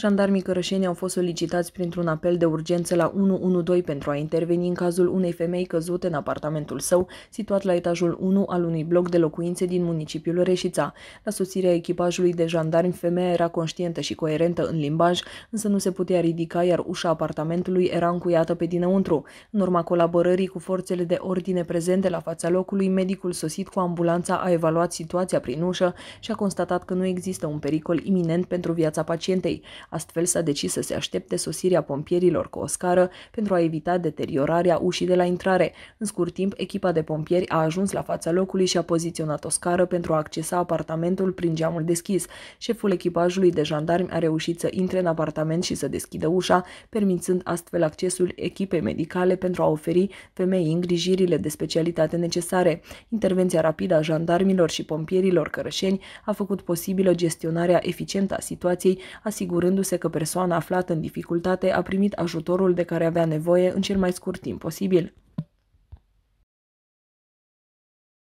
Jandarmii cărășeni au fost solicitați printr-un apel de urgență la 112 pentru a interveni în cazul unei femei căzute în apartamentul său, situat la etajul 1 al unui bloc de locuințe din municipiul Reșița. La sosirea echipajului de jandarmi, femeia era conștientă și coerentă în limbaj, însă nu se putea ridica, iar ușa apartamentului era încuiată pe dinăuntru. În urma colaborării cu forțele de ordine prezente la fața locului, medicul sosit cu ambulanța a evaluat situația prin ușă și a constatat că nu există un pericol iminent pentru viața pacientei astfel s-a decis să se aștepte sosirea pompierilor cu o scară pentru a evita deteriorarea ușii de la intrare. În scurt timp, echipa de pompieri a ajuns la fața locului și a poziționat o scară pentru a accesa apartamentul prin geamul deschis. Șeful echipajului de jandarmi a reușit să intre în apartament și să deschidă ușa, permițând astfel accesul echipei medicale pentru a oferi femeii îngrijirile de specialitate necesare. Intervenția rapidă a jandarmilor și pompierilor cărășeni a făcut posibilă gestionarea eficientă a situației, asigurând asigurându-se că persoana aflată în dificultate a primit ajutorul de care avea nevoie în cel mai scurt timp posibil.